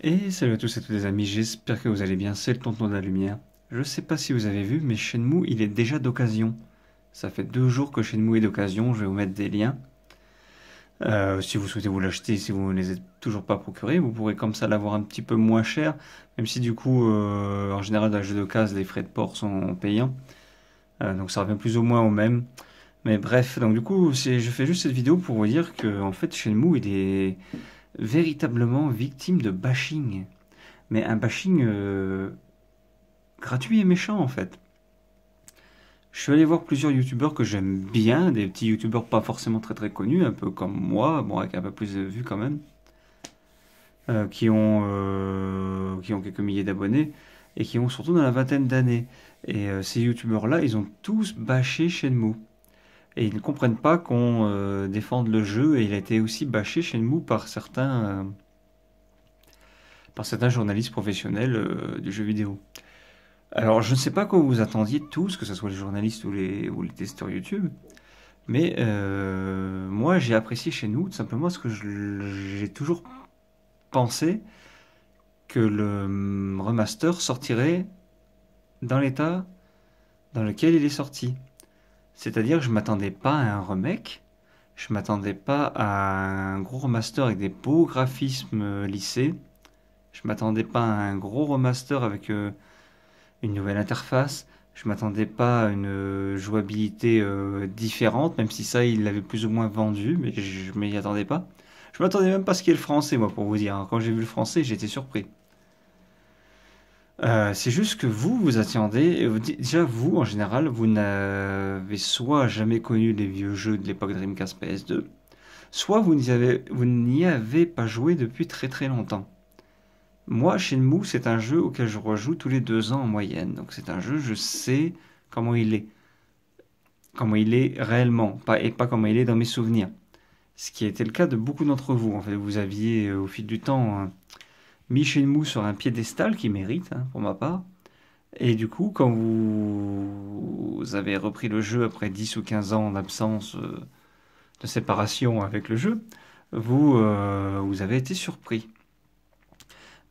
Et salut à tous et à toutes les amis, j'espère que vous allez bien, c'est le tonton de la lumière. Je sais pas si vous avez vu, mais Shenmue il est déjà d'occasion. Ça fait deux jours que Shenmue est d'occasion, je vais vous mettre des liens. Euh, si vous souhaitez vous l'acheter, si vous ne les êtes toujours pas procurés, vous pourrez comme ça l'avoir un petit peu moins cher, même si du coup, euh, en général dans jeu de d'occasion, les frais de port sont payants. Euh, donc ça revient plus ou moins au même. Mais bref, donc du coup, je fais juste cette vidéo pour vous dire que en fait Shenmue il est véritablement victime de bashing. Mais un bashing euh, gratuit et méchant en fait. Je suis allé voir plusieurs youtubeurs que j'aime bien, des petits youtubeurs pas forcément très très connus, un peu comme moi, bon avec un peu plus de vues quand même, euh, qui, ont, euh, qui ont quelques milliers d'abonnés et qui ont surtout dans la vingtaine d'années. Et ces youtubeurs là, ils ont tous bâché Shenmue et ils ne comprennent pas qu'on euh, défende le jeu et il a été aussi bâché chez nous par certains euh, par certains journalistes professionnels euh, du jeu vidéo. Alors je ne sais pas quoi vous attendiez tous, que ce soit les journalistes ou les, ou les testeurs YouTube, mais moi j'ai apprécié chez nous tout simplement ce que j'ai toujours pensé que le hum, remaster sortirait dans l'état dans lequel il est sorti. C'est-à-dire que je m'attendais pas à un remake, je m'attendais pas à un gros remaster avec des beaux graphismes euh, lissés, je m'attendais pas à un gros remaster avec euh, une nouvelle interface, je m'attendais pas à une euh, jouabilité différente, même si ça il l'avait plus ou moins vendu, mais je m'y attendais pas. Je m'attendais même pas à ce qu'il y ait le français, moi, pour vous dire. Quand j'ai vu le français, j'étais surpris. Euh, c'est juste que vous, vous attendez, déjà vous, en général, vous n'avez soit jamais connu les vieux jeux de l'époque Dreamcast PS2, soit vous n'y avez, avez, pas joué depuis très très longtemps. Moi, chez Shenmue, c'est un jeu auquel je rejoue tous les deux ans en moyenne, donc c'est un jeu, je sais comment il est, comment il est réellement, pas, et pas comment il est dans mes souvenirs. Ce qui a été le cas de beaucoup d'entre vous, en fait, vous aviez euh, au fil du temps mis sur un piédestal qui mérite, hein, pour ma part. Et du coup, quand vous avez repris le jeu après 10 ou 15 ans d'absence euh, de séparation avec le jeu, vous, euh, vous avez été surpris.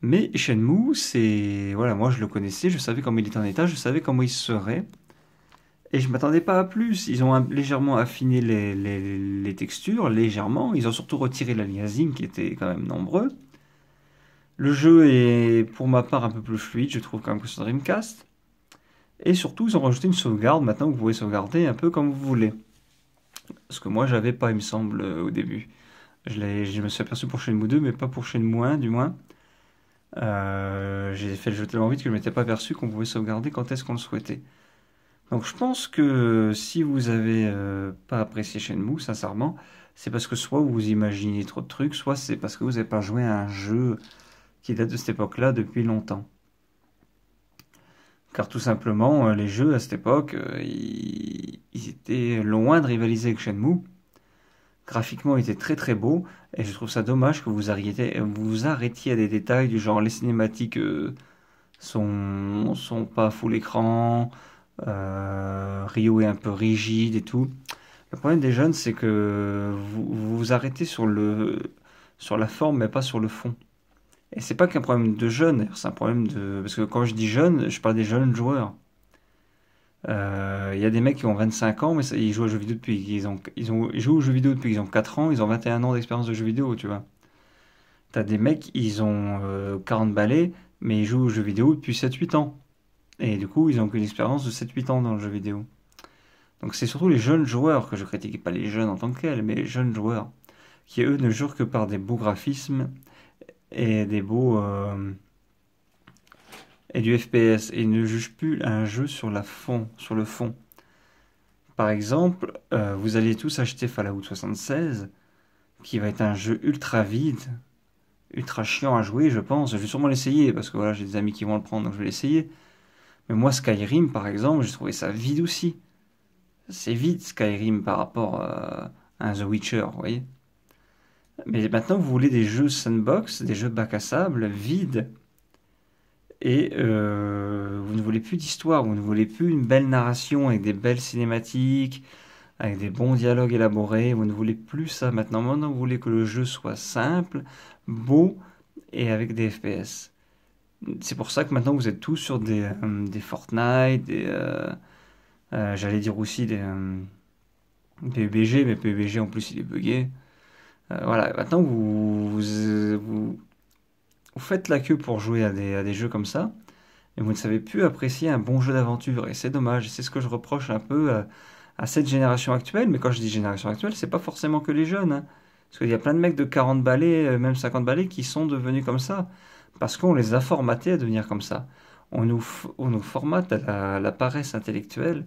Mais Shenmue, c'est. Voilà, moi je le connaissais, je savais comment il était en état, je savais comment il serait. Et je m'attendais pas à plus. Ils ont légèrement affiné les, textures, légèrement. Ils ont surtout retiré la l'aliasing qui était quand même nombreux. Le jeu est pour ma part un peu plus fluide, je trouve, quand même que sur Dreamcast. Et surtout, ils ont rajouté une sauvegarde. Maintenant, vous pouvez sauvegarder un peu comme vous voulez. Ce que moi, j'avais pas, il me semble, euh, au début. Je, je, me suis aperçu pour Shenmue 2, mais pas pour Shenmue 1, du moins. Euh, j'ai fait le jeu tellement vite que je ne m'étais pas aperçu qu'on pouvait sauvegarder quand est-ce qu'on le souhaitait. Donc je pense que si vous n'avez euh, pas apprécié Shenmue, sincèrement, c'est parce que soit vous imaginez trop de trucs, soit c'est parce que vous n'avez pas joué à un jeu qui date de cette époque-là depuis longtemps. Car tout simplement, euh, les jeux à cette époque, euh, ils, étaient loin de rivaliser avec Shenmue. Graphiquement, ils étaient très très beaux, et je trouve ça dommage que vous arrêtiez, vous arrêtiez à des détails du genre les cinématiques euh, sont, sont pas full écran, Rio est un peu rigide et tout. Le problème des jeunes, c'est que vous vous arrêtez sur, le, sur la forme, mais pas sur le fond. Et c'est pas qu'un problème de jeunes, c'est un problème de. Parce que quand je dis jeunes, je parle des jeunes joueurs. Euh, il y a des mecs qui ont 25 ans, mais ils jouent aux jeux vidéo depuis qu'ils ont, ils ont, jouent aux jeux vidéo depuis ont 4 ans, ils ont 21 ans d'expérience de jeux vidéo, tu vois. T'as des mecs, ils ont 40 euh, balais, mais ils jouent aux jeux vidéo depuis 7-8 ans. Et du coup, ils ont qu'une expérience de 7-8 ans dans le jeu vidéo. Donc c'est surtout les jeunes joueurs que je critique, pas les jeunes en tant que mais les jeunes joueurs, qui eux ne jurent que par des beaux graphismes et des beaux euh, et du FPS et ne juge plus un jeu sur la fond, sur le fond. Par exemple, euh, vous allez tous acheter Fallout 76, qui va être un jeu ultra vide, ultra chiant à jouer, je pense. Je vais sûrement l'essayer parce que voilà, j'ai des amis qui vont le prendre, donc je vais l'essayer. Mais moi, Skyrim, par exemple, j'ai trouvé ça vide aussi. C'est vide Skyrim par rapport euh, à The Witcher, vous voyez. Mais maintenant, vous voulez des jeux sandbox, des jeux bac à sable, vides. Et euh, vous ne voulez plus d'histoire, vous ne voulez plus une belle narration avec des belles cinématiques, avec des bons dialogues élaborés. Vous ne voulez plus ça maintenant. Maintenant, vous voulez que le jeu soit simple, beau et avec des FPS. C'est pour ça que maintenant, vous êtes tous sur des, euh, Fortnite, des, euh, j'allais dire aussi des, PUBG, mais PUBG en plus, il est bugué. Euh, voilà, maintenant vous, vous, faites la queue pour jouer à des, jeux comme ça, et vous ne savez plus apprécier un bon jeu d'aventure, et c'est dommage, c'est ce que je reproche un peu euh, à, cette génération actuelle, mais quand je dis génération actuelle, c'est pas forcément que les jeunes, hein. parce qu'il y a plein de mecs de 40 balais, euh, même 50 balais, qui sont devenus comme ça, parce qu'on les a formatés à devenir comme ça. On nous, on nous formate à la paresse intellectuelle,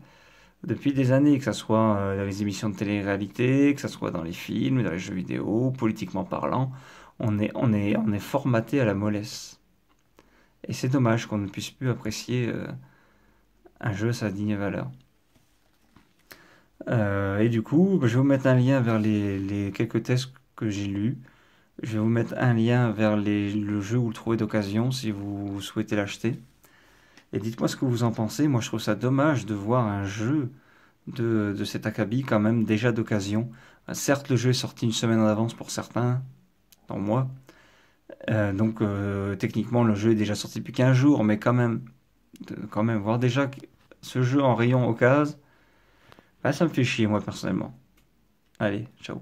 depuis des années, que ce soit euh, dans les émissions de télé-réalité, que ce soit dans les films, dans les jeux vidéo, politiquement parlant, on est, formaté à la mollesse. Et c'est dommage qu'on ne puisse plus apprécier euh, un jeu à sa digne valeur. Euh, et du coup, bah, je vais vous mettre un lien vers les, quelques tests que j'ai lus. Je vais vous mettre un lien vers les, le jeu où le trouver d'occasion si vous souhaitez l'acheter. Et dites-moi ce que vous en pensez. Moi, je trouve ça dommage de voir un jeu de, cet acabit, quand même, déjà d'occasion. Certes, le jeu est sorti une semaine en avance pour certains, dans moi. Euh, donc, euh, techniquement, le jeu est déjà sorti depuis 15 jours, mais quand même, quand même, voir déjà ce jeu en rayon au bah, ça me fait chier, moi, personnellement. Allez, ciao.